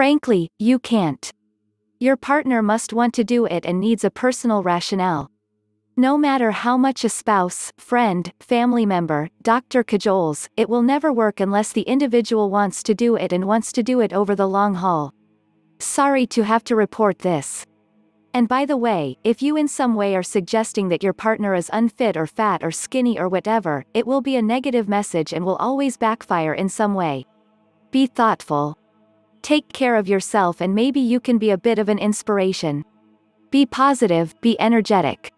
Frankly, you can't. Your partner must want to do it and needs a personal rationale. No matter how much a spouse, friend, family member, doctor cajoles, it will never work unless the individual wants to do it and wants to do it over the long haul. Sorry to have to report this. And by the way, if you in some way are suggesting that your partner is unfit or fat or skinny or whatever, it will be a negative message and will always backfire in some way. Be thoughtful. Take care of yourself and maybe you can be a bit of an inspiration. Be positive, be energetic.